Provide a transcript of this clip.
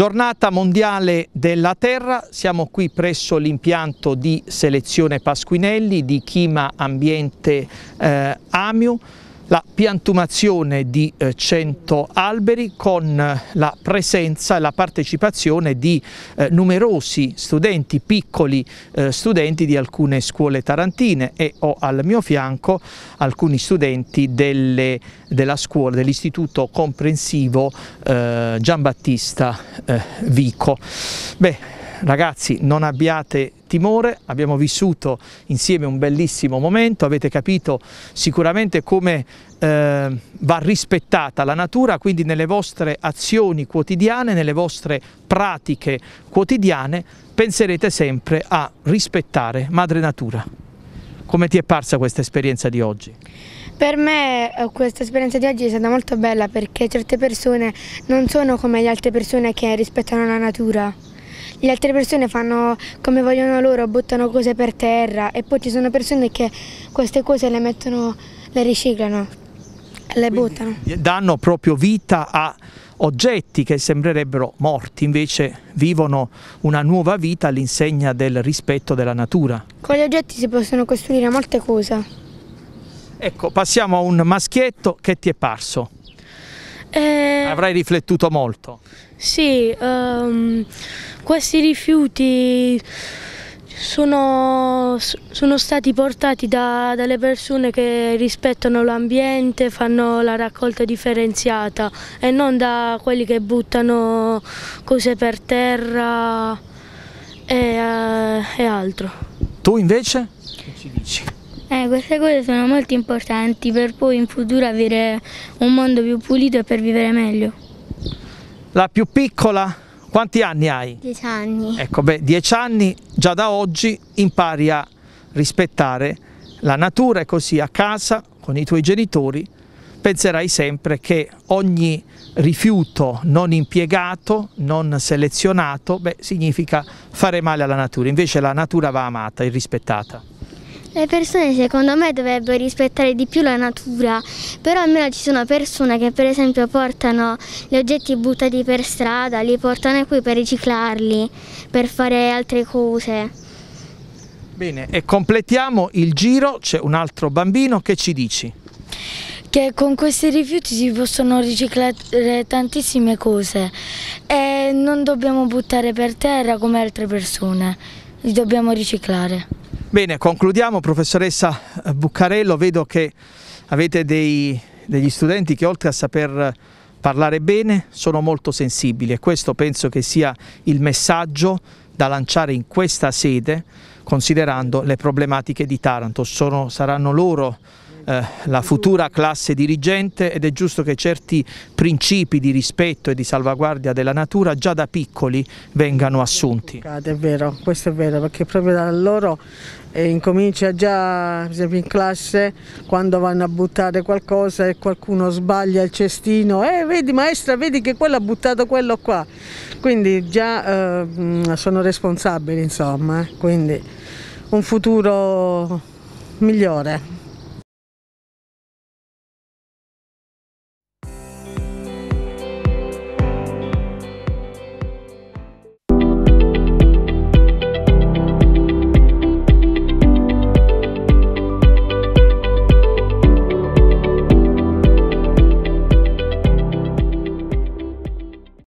Giornata mondiale della terra, siamo qui presso l'impianto di selezione Pasquinelli di Chima Ambiente eh, Amiu la piantumazione di 100 eh, alberi con eh, la presenza e la partecipazione di eh, numerosi studenti, piccoli studenti di alcune scuole tarantine e ho al mio fianco alcuni studenti delle, della scuola, dell'istituto comprensivo Giambattista Vico. Beh, ragazzi non abbiate timore, abbiamo vissuto insieme un bellissimo momento, avete capito sicuramente come eh, va rispettata la natura, quindi nelle vostre azioni quotidiane, nelle vostre pratiche quotidiane penserete sempre a rispettare madre natura. Come ti è parsa questa esperienza di oggi? Per me eh, questa esperienza di oggi è stata molto bella perché certe persone non sono come le altre persone che rispettano la natura. Le altre persone fanno come vogliono loro, buttano cose per terra e poi ci sono persone che queste cose le mettono, le riciclano, le Quindi buttano. Danno proprio vita a oggetti che sembrerebbero morti, invece vivono una nuova vita all'insegna del rispetto della natura. Con gli oggetti si possono costruire molte cose. Ecco, passiamo a un maschietto che ti è parso. Eh, Avrai riflettuto molto? Sì, um, questi rifiuti sono, sono stati portati da, dalle persone che rispettano l'ambiente, fanno la raccolta differenziata e non da quelli che buttano cose per terra e, uh, e altro. Tu invece? Che ci dici? Eh, queste cose sono molto importanti per poi in futuro avere un mondo più pulito e per vivere meglio. La più piccola, quanti anni hai? Dieci anni. Ecco, beh, dieci anni già da oggi impari a rispettare la natura e così a casa con i tuoi genitori penserai sempre che ogni rifiuto non impiegato, non selezionato, beh, significa fare male alla natura, invece la natura va amata e rispettata. Le persone secondo me dovrebbero rispettare di più la natura, però almeno ci sono persone che per esempio portano gli oggetti buttati per strada, li portano qui per riciclarli, per fare altre cose. Bene, e completiamo il giro, c'è un altro bambino che ci dici? Che con questi rifiuti si possono riciclare tantissime cose e non dobbiamo buttare per terra come altre persone, li dobbiamo riciclare. Bene, concludiamo professoressa eh, Buccarello, vedo che avete dei, degli studenti che oltre a saper parlare bene sono molto sensibili e questo penso che sia il messaggio da lanciare in questa sede considerando le problematiche di Taranto. Sono, saranno loro eh, la futura classe dirigente ed è giusto che certi principi di rispetto e di salvaguardia della natura già da piccoli vengano assunti. È vero, questo è vero, perché proprio da loro e eh, incomincia già esempio in classe quando vanno a buttare qualcosa e qualcuno sbaglia il cestino eh vedi maestra vedi che quello ha buttato quello qua quindi già eh, sono responsabili insomma eh. quindi un futuro migliore